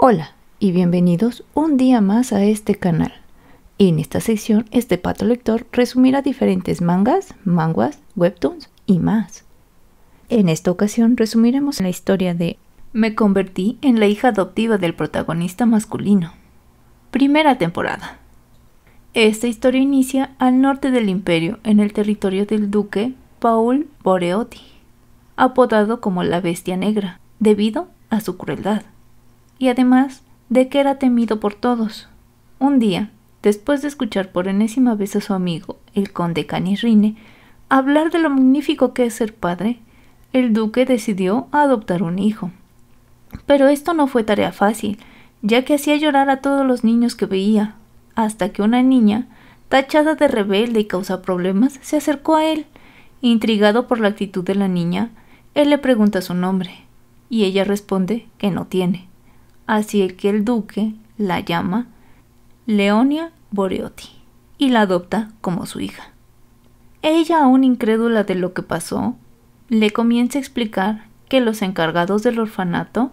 Hola y bienvenidos un día más a este canal. En esta sección, este pato lector resumirá diferentes mangas, manguas, webtoons y más. En esta ocasión resumiremos la historia de Me convertí en la hija adoptiva del protagonista masculino. Primera temporada. Esta historia inicia al norte del imperio, en el territorio del duque Paul Boreotti, apodado como la Bestia Negra, debido a su crueldad y además de que era temido por todos. Un día, después de escuchar por enésima vez a su amigo, el conde Canirrine, hablar de lo magnífico que es ser padre, el duque decidió adoptar un hijo. Pero esto no fue tarea fácil, ya que hacía llorar a todos los niños que veía, hasta que una niña, tachada de rebelde y causa problemas, se acercó a él. Intrigado por la actitud de la niña, él le pregunta su nombre, y ella responde que no tiene así que el duque la llama Leonia Boreotti y la adopta como su hija. Ella, aún incrédula de lo que pasó, le comienza a explicar que los encargados del orfanato,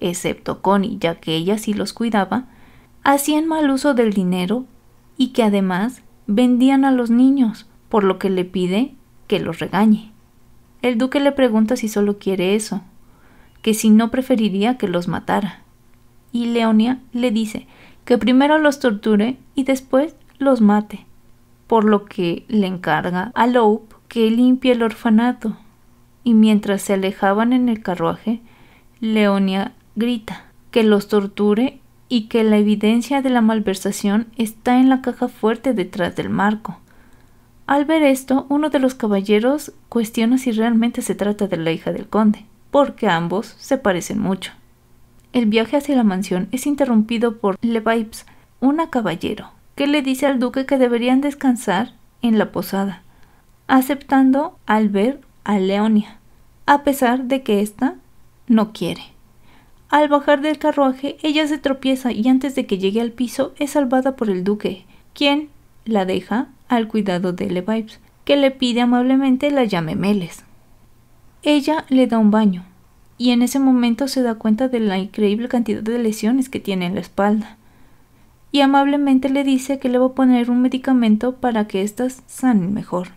excepto Connie, ya que ella sí los cuidaba, hacían mal uso del dinero y que además vendían a los niños, por lo que le pide que los regañe. El duque le pregunta si solo quiere eso, que si no preferiría que los matara y Leonia le dice que primero los torture y después los mate, por lo que le encarga a loup que limpie el orfanato. Y mientras se alejaban en el carruaje, Leonia grita que los torture y que la evidencia de la malversación está en la caja fuerte detrás del marco. Al ver esto, uno de los caballeros cuestiona si realmente se trata de la hija del conde, porque ambos se parecen mucho. El viaje hacia la mansión es interrumpido por Levipes, una caballero, que le dice al duque que deberían descansar en la posada, aceptando al ver a Leonia, a pesar de que ésta no quiere. Al bajar del carruaje, ella se tropieza y antes de que llegue al piso es salvada por el duque, quien la deja al cuidado de Levipes, que le pide amablemente la llame Meles. Ella le da un baño, y en ese momento se da cuenta de la increíble cantidad de lesiones que tiene en la espalda. Y amablemente le dice que le va a poner un medicamento para que éstas sanen mejor.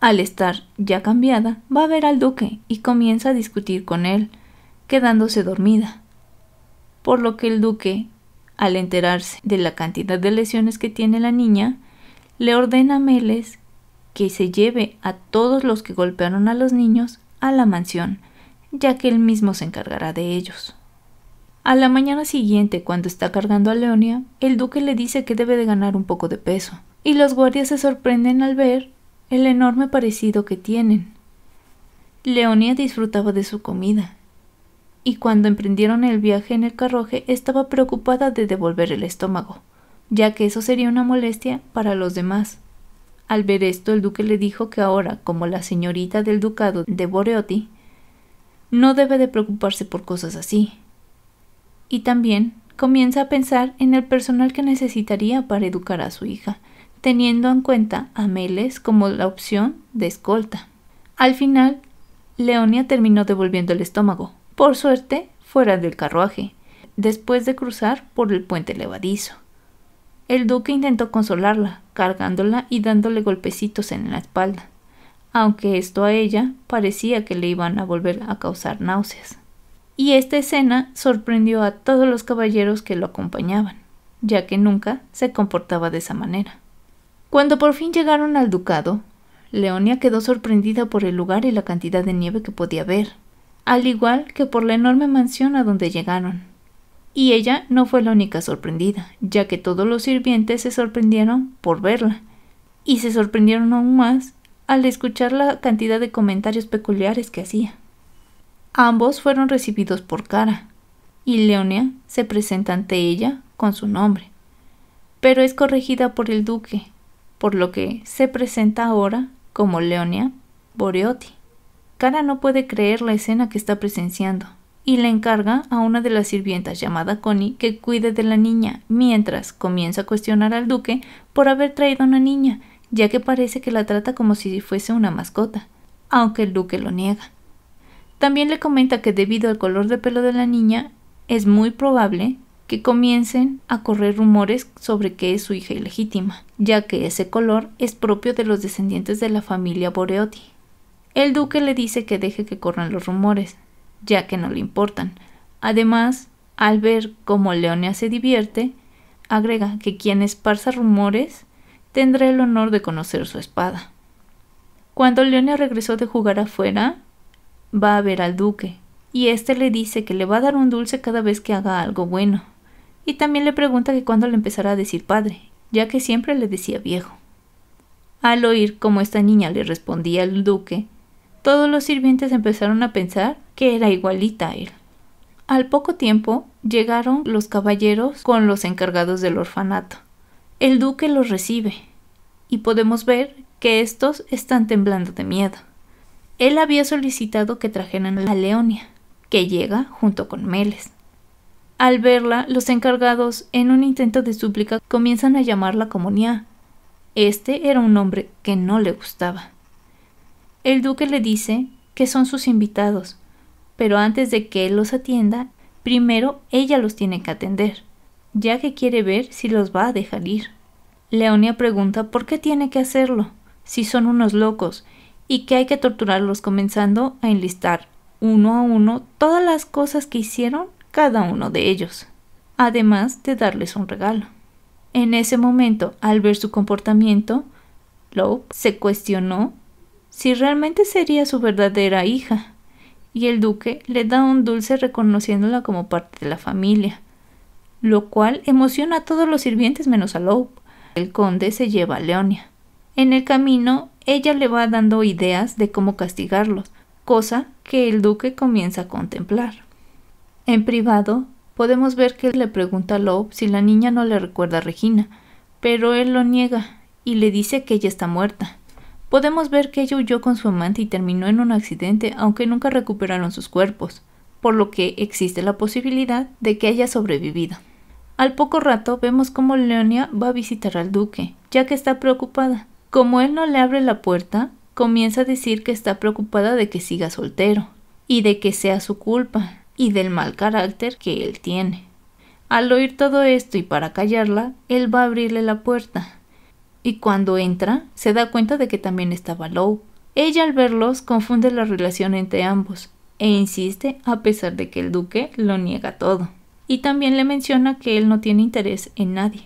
Al estar ya cambiada, va a ver al duque y comienza a discutir con él, quedándose dormida. Por lo que el duque, al enterarse de la cantidad de lesiones que tiene la niña, le ordena a Meles que se lleve a todos los que golpearon a los niños a la mansión ya que él mismo se encargará de ellos. A la mañana siguiente, cuando está cargando a Leonia, el duque le dice que debe de ganar un poco de peso, y los guardias se sorprenden al ver el enorme parecido que tienen. Leonia disfrutaba de su comida, y cuando emprendieron el viaje en el carroje estaba preocupada de devolver el estómago, ya que eso sería una molestia para los demás. Al ver esto, el duque le dijo que ahora, como la señorita del ducado de Boreotti, no debe de preocuparse por cosas así. Y también comienza a pensar en el personal que necesitaría para educar a su hija, teniendo en cuenta a Meles como la opción de escolta. Al final, Leonia terminó devolviendo el estómago, por suerte, fuera del carruaje, después de cruzar por el puente levadizo. El duque intentó consolarla, cargándola y dándole golpecitos en la espalda aunque esto a ella parecía que le iban a volver a causar náuseas. Y esta escena sorprendió a todos los caballeros que lo acompañaban, ya que nunca se comportaba de esa manera. Cuando por fin llegaron al ducado, Leonia quedó sorprendida por el lugar y la cantidad de nieve que podía ver, al igual que por la enorme mansión a donde llegaron. Y ella no fue la única sorprendida, ya que todos los sirvientes se sorprendieron por verla, y se sorprendieron aún más al escuchar la cantidad de comentarios peculiares que hacía. Ambos fueron recibidos por Cara, y Leonia se presenta ante ella con su nombre, pero es corregida por el duque, por lo que se presenta ahora como Leonia Boreotti. Cara no puede creer la escena que está presenciando y le encarga a una de las sirvientas llamada Connie que cuide de la niña, mientras comienza a cuestionar al duque por haber traído a una niña ya que parece que la trata como si fuese una mascota, aunque el duque lo niega. También le comenta que debido al color de pelo de la niña, es muy probable que comiencen a correr rumores sobre que es su hija ilegítima, ya que ese color es propio de los descendientes de la familia Boreotti. El duque le dice que deje que corran los rumores, ya que no le importan. Además, al ver cómo Leonia se divierte, agrega que quien esparza rumores tendrá el honor de conocer su espada. Cuando Leone regresó de jugar afuera, va a ver al duque, y éste le dice que le va a dar un dulce cada vez que haga algo bueno, y también le pregunta que cuándo le empezará a decir padre, ya que siempre le decía viejo. Al oír cómo esta niña le respondía al duque, todos los sirvientes empezaron a pensar que era igualita a él. Al poco tiempo llegaron los caballeros con los encargados del orfanato, el duque los recibe, y podemos ver que estos están temblando de miedo. Él había solicitado que trajeran a Leonia, que llega junto con Meles. Al verla, los encargados, en un intento de súplica, comienzan a llamarla como Este era un nombre que no le gustaba. El duque le dice que son sus invitados, pero antes de que él los atienda, primero ella los tiene que atender ya que quiere ver si los va a dejar ir. Leonia pregunta por qué tiene que hacerlo, si son unos locos, y que hay que torturarlos comenzando a enlistar uno a uno todas las cosas que hicieron cada uno de ellos, además de darles un regalo. En ese momento, al ver su comportamiento, Lope se cuestionó si realmente sería su verdadera hija, y el duque le da un dulce reconociéndola como parte de la familia, lo cual emociona a todos los sirvientes menos a Lope. El conde se lleva a Leonia. En el camino, ella le va dando ideas de cómo castigarlos, cosa que el duque comienza a contemplar. En privado, podemos ver que le pregunta a Lope si la niña no le recuerda a Regina, pero él lo niega y le dice que ella está muerta. Podemos ver que ella huyó con su amante y terminó en un accidente, aunque nunca recuperaron sus cuerpos, por lo que existe la posibilidad de que haya sobrevivido. Al poco rato vemos cómo Leonia va a visitar al duque, ya que está preocupada. Como él no le abre la puerta, comienza a decir que está preocupada de que siga soltero, y de que sea su culpa, y del mal carácter que él tiene. Al oír todo esto y para callarla, él va a abrirle la puerta. Y cuando entra, se da cuenta de que también estaba Lowe. Ella al verlos confunde la relación entre ambos, e insiste a pesar de que el duque lo niega todo y también le menciona que él no tiene interés en nadie.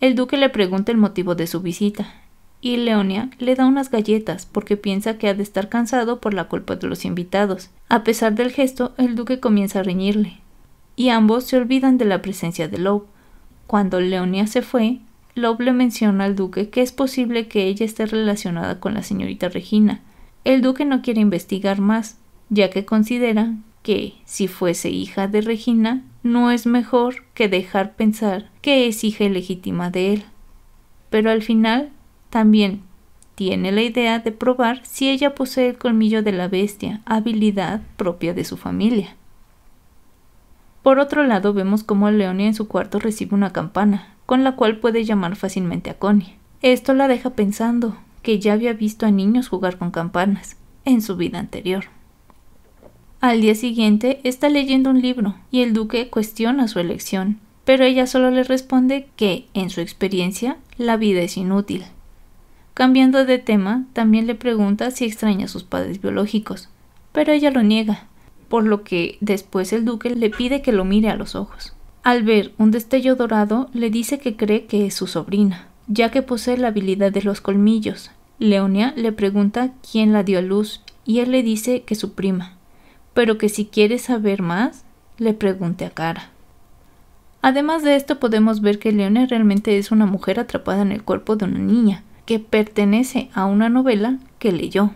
El duque le pregunta el motivo de su visita, y Leonia le da unas galletas porque piensa que ha de estar cansado por la culpa de los invitados. A pesar del gesto, el duque comienza a reñirle, y ambos se olvidan de la presencia de Lowe. Cuando Leonia se fue, Lowe le menciona al duque que es posible que ella esté relacionada con la señorita Regina. El duque no quiere investigar más, ya que considera que, si fuese hija de Regina, no es mejor que dejar pensar que es hija legítima de él. Pero al final, también tiene la idea de probar si ella posee el colmillo de la bestia, habilidad propia de su familia. Por otro lado, vemos cómo Leonia en su cuarto recibe una campana, con la cual puede llamar fácilmente a Connie. Esto la deja pensando que ya había visto a niños jugar con campanas en su vida anterior. Al día siguiente está leyendo un libro y el duque cuestiona su elección, pero ella solo le responde que, en su experiencia, la vida es inútil. Cambiando de tema, también le pregunta si extraña a sus padres biológicos, pero ella lo niega, por lo que después el duque le pide que lo mire a los ojos. Al ver un destello dorado, le dice que cree que es su sobrina, ya que posee la habilidad de los colmillos. Leonia le pregunta quién la dio a luz y él le dice que su prima pero que si quiere saber más, le pregunte a Cara. Además de esto podemos ver que Leone realmente es una mujer atrapada en el cuerpo de una niña, que pertenece a una novela que leyó,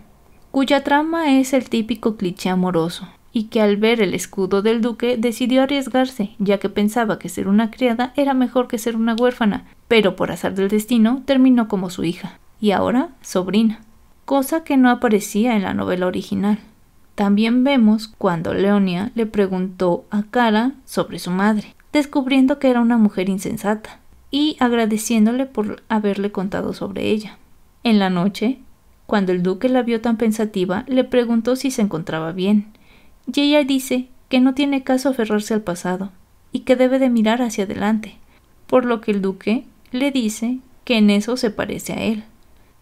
cuya trama es el típico cliché amoroso, y que al ver el escudo del duque decidió arriesgarse, ya que pensaba que ser una criada era mejor que ser una huérfana, pero por azar del destino terminó como su hija, y ahora sobrina, cosa que no aparecía en la novela original. También vemos cuando Leonia le preguntó a Cara sobre su madre, descubriendo que era una mujer insensata y agradeciéndole por haberle contado sobre ella. En la noche, cuando el duque la vio tan pensativa, le preguntó si se encontraba bien, y ella dice que no tiene caso aferrarse al pasado y que debe de mirar hacia adelante, por lo que el duque le dice que en eso se parece a él,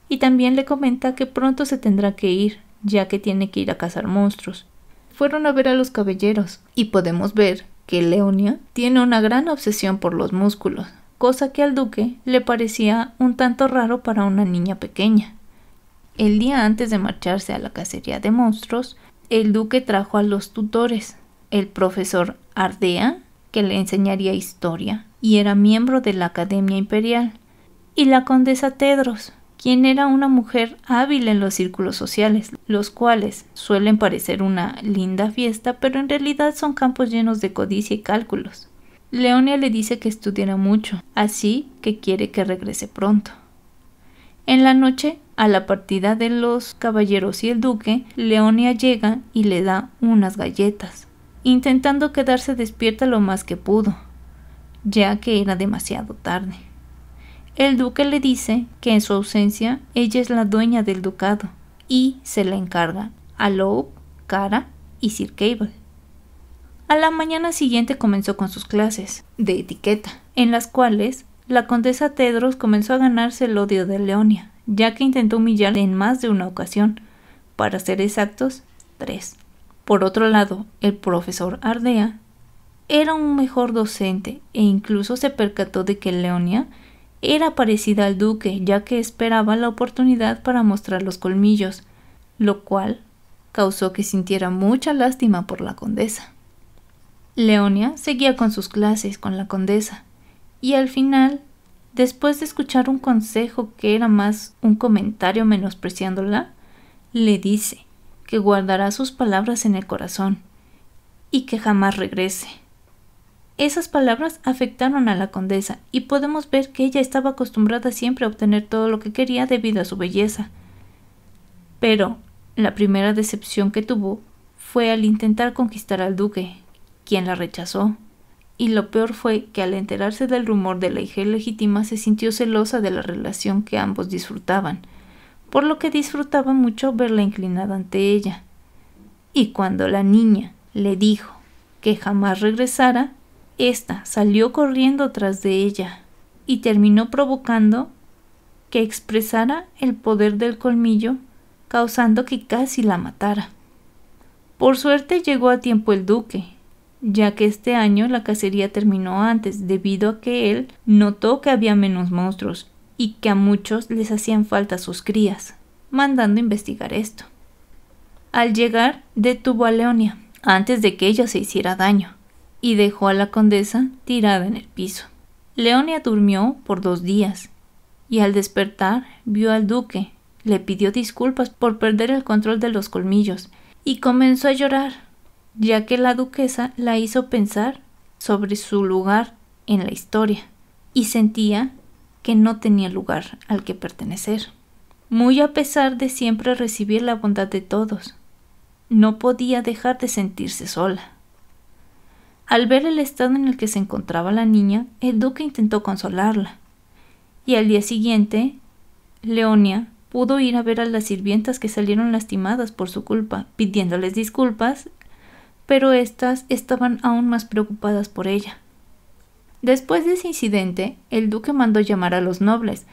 y también le comenta que pronto se tendrá que ir, ya que tiene que ir a cazar monstruos. Fueron a ver a los caballeros y podemos ver que Leonia tiene una gran obsesión por los músculos, cosa que al duque le parecía un tanto raro para una niña pequeña. El día antes de marcharse a la cacería de monstruos, el duque trajo a los tutores, el profesor Ardea, que le enseñaría historia, y era miembro de la Academia Imperial, y la condesa Tedros, quien era una mujer hábil en los círculos sociales, los cuales suelen parecer una linda fiesta, pero en realidad son campos llenos de codicia y cálculos. Leonia le dice que estudiará mucho, así que quiere que regrese pronto. En la noche, a la partida de los caballeros y el duque, Leonia llega y le da unas galletas, intentando quedarse despierta lo más que pudo, ya que era demasiado tarde. El duque le dice que en su ausencia ella es la dueña del ducado y se la encarga a Lou, Cara y Sir Cable. A la mañana siguiente comenzó con sus clases de etiqueta, en las cuales la condesa Tedros comenzó a ganarse el odio de Leonia, ya que intentó humillarla en más de una ocasión, para ser exactos, tres. Por otro lado, el profesor Ardea era un mejor docente e incluso se percató de que Leonia era parecida al duque, ya que esperaba la oportunidad para mostrar los colmillos, lo cual causó que sintiera mucha lástima por la condesa. Leonia seguía con sus clases con la condesa, y al final, después de escuchar un consejo que era más un comentario menospreciándola, le dice que guardará sus palabras en el corazón y que jamás regrese. Esas palabras afectaron a la condesa y podemos ver que ella estaba acostumbrada siempre a obtener todo lo que quería debido a su belleza. Pero la primera decepción que tuvo fue al intentar conquistar al duque, quien la rechazó. Y lo peor fue que al enterarse del rumor de la hija legítima se sintió celosa de la relación que ambos disfrutaban, por lo que disfrutaba mucho verla inclinada ante ella. Y cuando la niña le dijo que jamás regresara, esta salió corriendo tras de ella y terminó provocando que expresara el poder del colmillo, causando que casi la matara. Por suerte llegó a tiempo el duque, ya que este año la cacería terminó antes debido a que él notó que había menos monstruos y que a muchos les hacían falta sus crías, mandando investigar esto. Al llegar, detuvo a Leonia antes de que ella se hiciera daño, y dejó a la condesa tirada en el piso. Leonia durmió por dos días y al despertar vio al duque, le pidió disculpas por perder el control de los colmillos y comenzó a llorar, ya que la duquesa la hizo pensar sobre su lugar en la historia y sentía que no tenía lugar al que pertenecer. Muy a pesar de siempre recibir la bondad de todos, no podía dejar de sentirse sola. Al ver el estado en el que se encontraba la niña, el duque intentó consolarla. Y al día siguiente, Leonia pudo ir a ver a las sirvientas que salieron lastimadas por su culpa, pidiéndoles disculpas, pero éstas estaban aún más preocupadas por ella. Después de ese incidente, el duque mandó llamar a los nobles,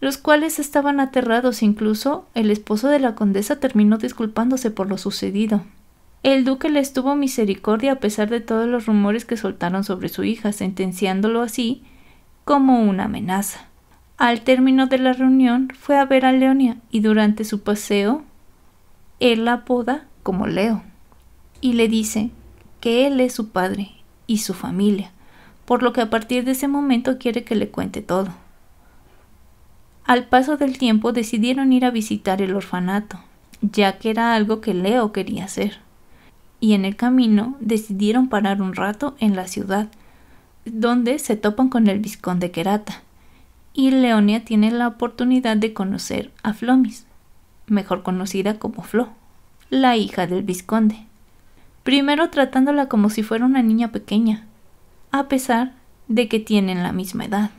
los cuales estaban aterrados incluso el esposo de la condesa terminó disculpándose por lo sucedido. El duque les tuvo misericordia a pesar de todos los rumores que soltaron sobre su hija, sentenciándolo así como una amenaza. Al término de la reunión fue a ver a Leonia y durante su paseo él la apoda como Leo y le dice que él es su padre y su familia, por lo que a partir de ese momento quiere que le cuente todo. Al paso del tiempo decidieron ir a visitar el orfanato, ya que era algo que Leo quería hacer y en el camino decidieron parar un rato en la ciudad, donde se topan con el vizconde Kerata, y Leonia tiene la oportunidad de conocer a Flomis, mejor conocida como Flo, la hija del vizconde. Primero tratándola como si fuera una niña pequeña, a pesar de que tienen la misma edad.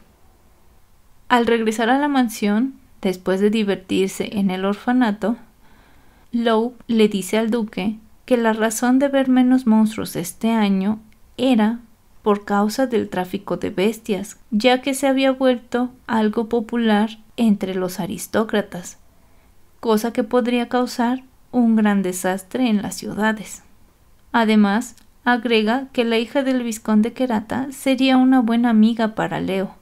Al regresar a la mansión, después de divertirse en el orfanato, Lowe le dice al duque que la razón de ver menos monstruos este año era por causa del tráfico de bestias, ya que se había vuelto algo popular entre los aristócratas, cosa que podría causar un gran desastre en las ciudades. Además, agrega que la hija del visconde Kerata sería una buena amiga para Leo,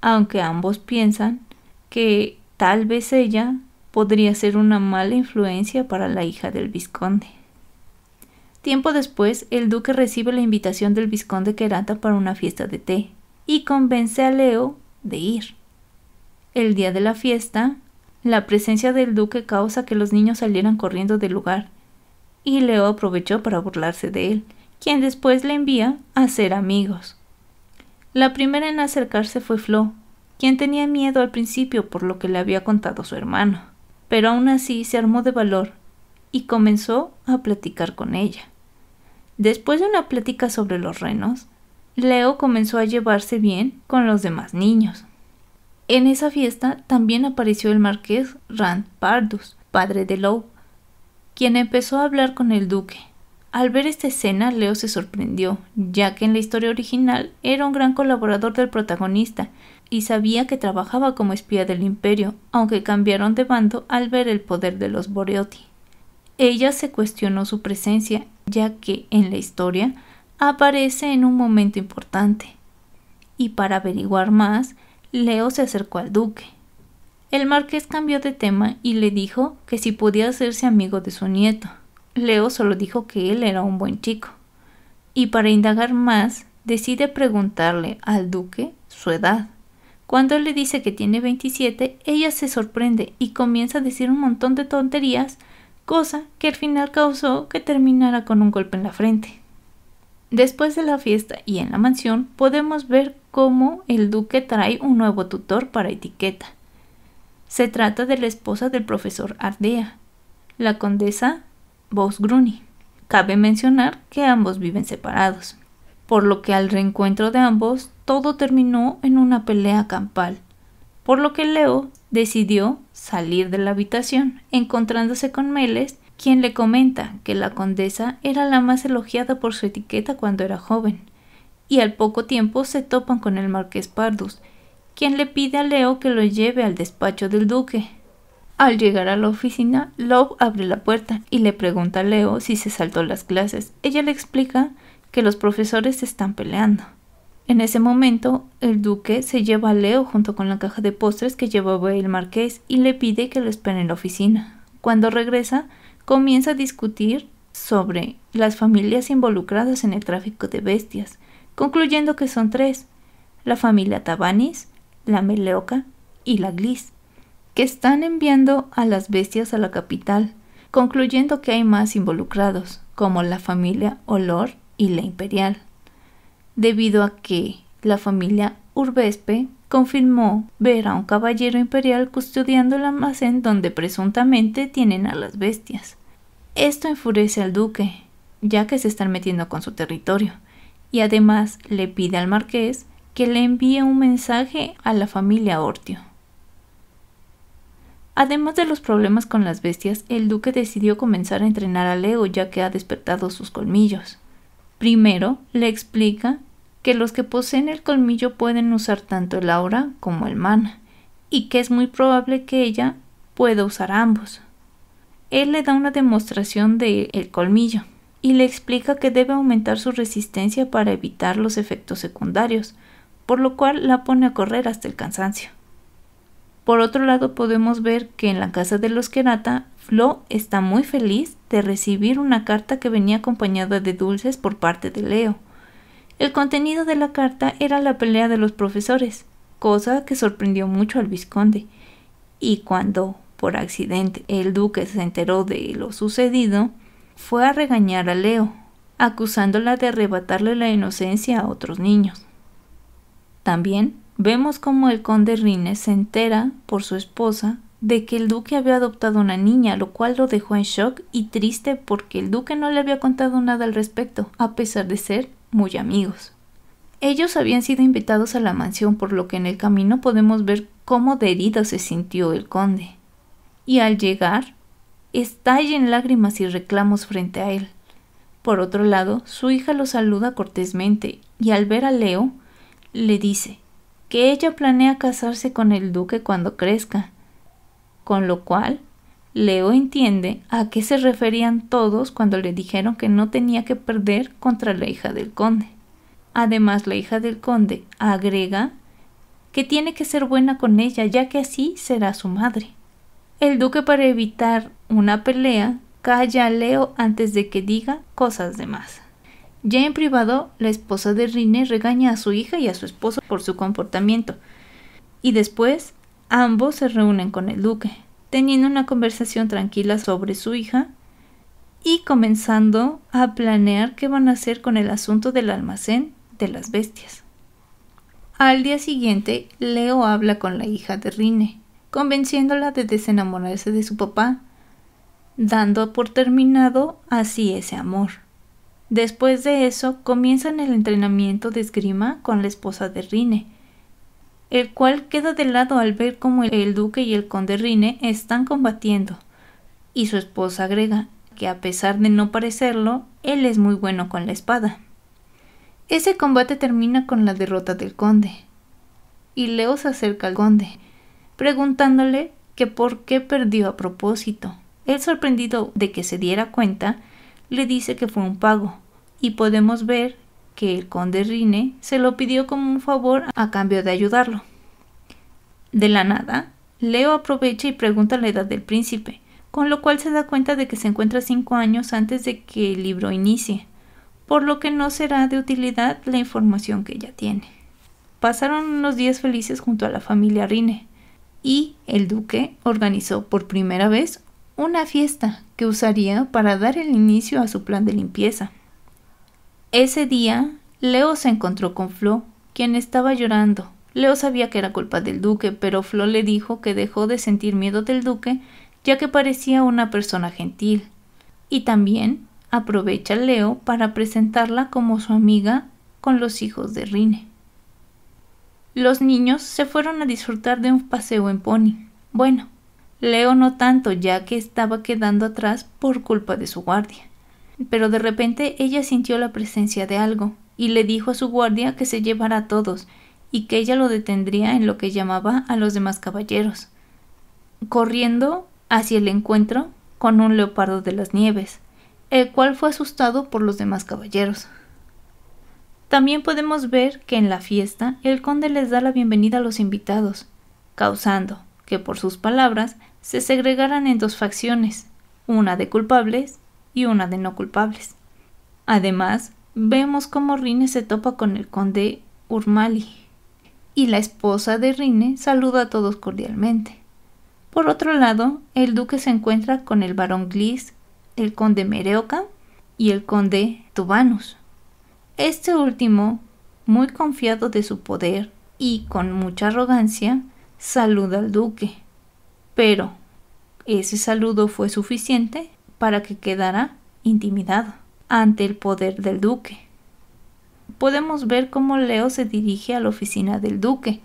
aunque ambos piensan que tal vez ella podría ser una mala influencia para la hija del visconde Tiempo después, el duque recibe la invitación del vizconde Querata para una fiesta de té y convence a Leo de ir. El día de la fiesta, la presencia del duque causa que los niños salieran corriendo del lugar, y Leo aprovechó para burlarse de él, quien después le envía a ser amigos. La primera en acercarse fue Flo, quien tenía miedo al principio por lo que le había contado su hermano, pero aún así se armó de valor y comenzó a platicar con ella. Después de una plática sobre los renos, Leo comenzó a llevarse bien con los demás niños. En esa fiesta también apareció el marqués Rand Pardus, padre de Lou, quien empezó a hablar con el duque. Al ver esta escena, Leo se sorprendió, ya que en la historia original era un gran colaborador del protagonista y sabía que trabajaba como espía del imperio, aunque cambiaron de bando al ver el poder de los Boreotti. Ella se cuestionó su presencia ya que en la historia aparece en un momento importante. Y para averiguar más, Leo se acercó al duque. El marqués cambió de tema y le dijo que si podía hacerse amigo de su nieto. Leo solo dijo que él era un buen chico. Y para indagar más, decide preguntarle al duque su edad. Cuando él le dice que tiene veintisiete ella se sorprende y comienza a decir un montón de tonterías cosa que al final causó que terminara con un golpe en la frente. Después de la fiesta y en la mansión podemos ver cómo el duque trae un nuevo tutor para etiqueta. Se trata de la esposa del profesor Ardea, la condesa Bosgruni. Cabe mencionar que ambos viven separados, por lo que al reencuentro de ambos todo terminó en una pelea campal, por lo que Leo decidió salir de la habitación, encontrándose con Meles, quien le comenta que la condesa era la más elogiada por su etiqueta cuando era joven, y al poco tiempo se topan con el marqués Pardus, quien le pide a Leo que lo lleve al despacho del duque. Al llegar a la oficina, Love abre la puerta y le pregunta a Leo si se saltó las clases. Ella le explica que los profesores están peleando en ese momento, el duque se lleva a Leo junto con la caja de postres que llevaba el marqués y le pide que lo espere en la oficina. Cuando regresa, comienza a discutir sobre las familias involucradas en el tráfico de bestias, concluyendo que son tres, la familia Tabanis, la Meleoca y la Glis, que están enviando a las bestias a la capital, concluyendo que hay más involucrados, como la familia Olor y la Imperial debido a que la familia Urbespe confirmó ver a un caballero imperial custodiando el almacén donde presuntamente tienen a las bestias. Esto enfurece al duque, ya que se están metiendo con su territorio, y además le pide al marqués que le envíe un mensaje a la familia Ortio. Además de los problemas con las bestias, el duque decidió comenzar a entrenar a Leo ya que ha despertado sus colmillos. Primero, le explica que los que poseen el colmillo pueden usar tanto el aura como el mana, y que es muy probable que ella pueda usar ambos. Él le da una demostración del el colmillo y le explica que debe aumentar su resistencia para evitar los efectos secundarios, por lo cual la pone a correr hasta el cansancio. Por otro lado podemos ver que en la casa de los Kerata Flo está muy feliz de recibir una carta que venía acompañada de dulces por parte de Leo. El contenido de la carta era la pelea de los profesores, cosa que sorprendió mucho al vizconde. Y cuando, por accidente, el duque se enteró de lo sucedido, fue a regañar a Leo, acusándola de arrebatarle la inocencia a otros niños. También vemos cómo el conde Rines se entera, por su esposa, de que el duque había adoptado una niña, lo cual lo dejó en shock y triste porque el duque no le había contado nada al respecto, a pesar de ser muy amigos. Ellos habían sido invitados a la mansión, por lo que en el camino podemos ver cómo de herido se sintió el conde. Y al llegar, estalla en lágrimas y reclamos frente a él. Por otro lado, su hija lo saluda cortésmente y al ver a Leo, le dice que ella planea casarse con el duque cuando crezca, con lo cual Leo entiende a qué se referían todos cuando le dijeron que no tenía que perder contra la hija del conde. Además, la hija del conde agrega que tiene que ser buena con ella, ya que así será su madre. El duque, para evitar una pelea, calla a Leo antes de que diga cosas de más. Ya en privado, la esposa de Rine regaña a su hija y a su esposo por su comportamiento, y después Ambos se reúnen con el duque, teniendo una conversación tranquila sobre su hija y comenzando a planear qué van a hacer con el asunto del almacén de las bestias. Al día siguiente, Leo habla con la hija de Rine, convenciéndola de desenamorarse de su papá, dando por terminado así ese amor. Después de eso, comienzan el entrenamiento de esgrima con la esposa de Rine, el cual queda de lado al ver cómo el, duque y el conde Rine están combatiendo. Y su esposa agrega que a pesar de no parecerlo, él es muy bueno con la espada. Ese combate termina con la derrota del conde. Y Leo se acerca al conde, preguntándole que por qué perdió a propósito. Él sorprendido de que se diera cuenta, le dice que fue un pago, y podemos ver que el conde Rine se lo pidió como un favor a cambio de ayudarlo. De la nada, Leo aprovecha y pregunta la edad del príncipe, con lo cual se da cuenta de que se encuentra cinco años antes de que el libro inicie, por lo que no será de utilidad la información que ya tiene. Pasaron unos días felices junto a la familia Rine, y el duque organizó por primera vez una fiesta que usaría para dar el inicio a su plan de limpieza. Ese día, Leo se encontró con Flo, quien estaba llorando. Leo sabía que era culpa del duque, pero Flo le dijo que dejó de sentir miedo del duque, ya que parecía una persona gentil. Y también aprovecha Leo para presentarla como su amiga con los hijos de Rine. Los niños se fueron a disfrutar de un paseo en pony. Bueno, Leo no tanto, ya que estaba quedando atrás por culpa de su guardia pero de repente ella sintió la presencia de algo, y le dijo a su guardia que se llevara a todos, y que ella lo detendría en lo que llamaba a los demás caballeros, corriendo hacia el encuentro con un leopardo de las nieves, el cual fue asustado por los demás caballeros. También podemos ver que en la fiesta el conde les da la bienvenida a los invitados, causando que por sus palabras se segregaran en dos facciones, una de culpables y una de no culpables. Además, vemos cómo Rine se topa con el conde Urmali y la esposa de Rine saluda a todos cordialmente. Por otro lado, el duque se encuentra con el barón Glis. el conde Mereoka y el conde Tubanus. Este último, muy confiado de su poder y con mucha arrogancia, saluda al duque. Pero, ¿ese saludo fue suficiente para que quedara intimidado ante el poder del duque. Podemos ver cómo Leo se dirige a la oficina del duque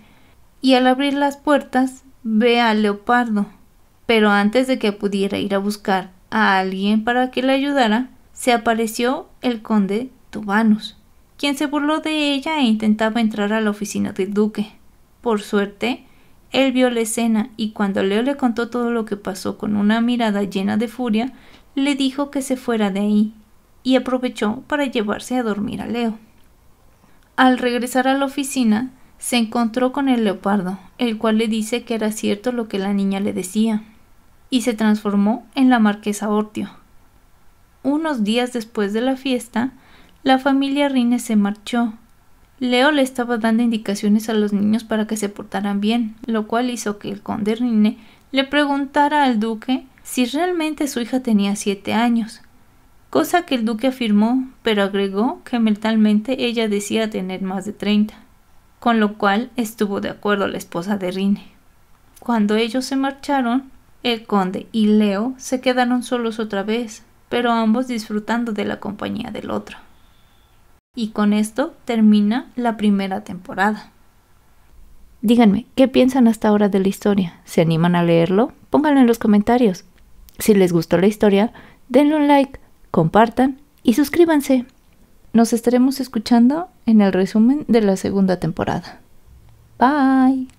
y al abrir las puertas ve a leopardo, pero antes de que pudiera ir a buscar a alguien para que le ayudara, se apareció el conde Tubanus, quien se burló de ella e intentaba entrar a la oficina del duque. Por suerte, él vio la escena y cuando Leo le contó todo lo que pasó con una mirada llena de furia, le dijo que se fuera de ahí y aprovechó para llevarse a dormir a Leo. Al regresar a la oficina, se encontró con el leopardo, el cual le dice que era cierto lo que la niña le decía, y se transformó en la marquesa Ortio. Unos días después de la fiesta, la familia Rine se marchó. Leo le estaba dando indicaciones a los niños para que se portaran bien, lo cual hizo que el conde Rine le preguntara al duque si realmente su hija tenía siete años, cosa que el duque afirmó, pero agregó que mentalmente ella decía tener más de treinta, con lo cual estuvo de acuerdo la esposa de Rine. Cuando ellos se marcharon, el conde y Leo se quedaron solos otra vez, pero ambos disfrutando de la compañía del otro. Y con esto termina la primera temporada. Díganme, ¿qué piensan hasta ahora de la historia? ¿Se animan a leerlo? Pónganlo en los comentarios. Si les gustó la historia, denle un like, compartan y suscríbanse. Nos estaremos escuchando en el resumen de la segunda temporada. Bye.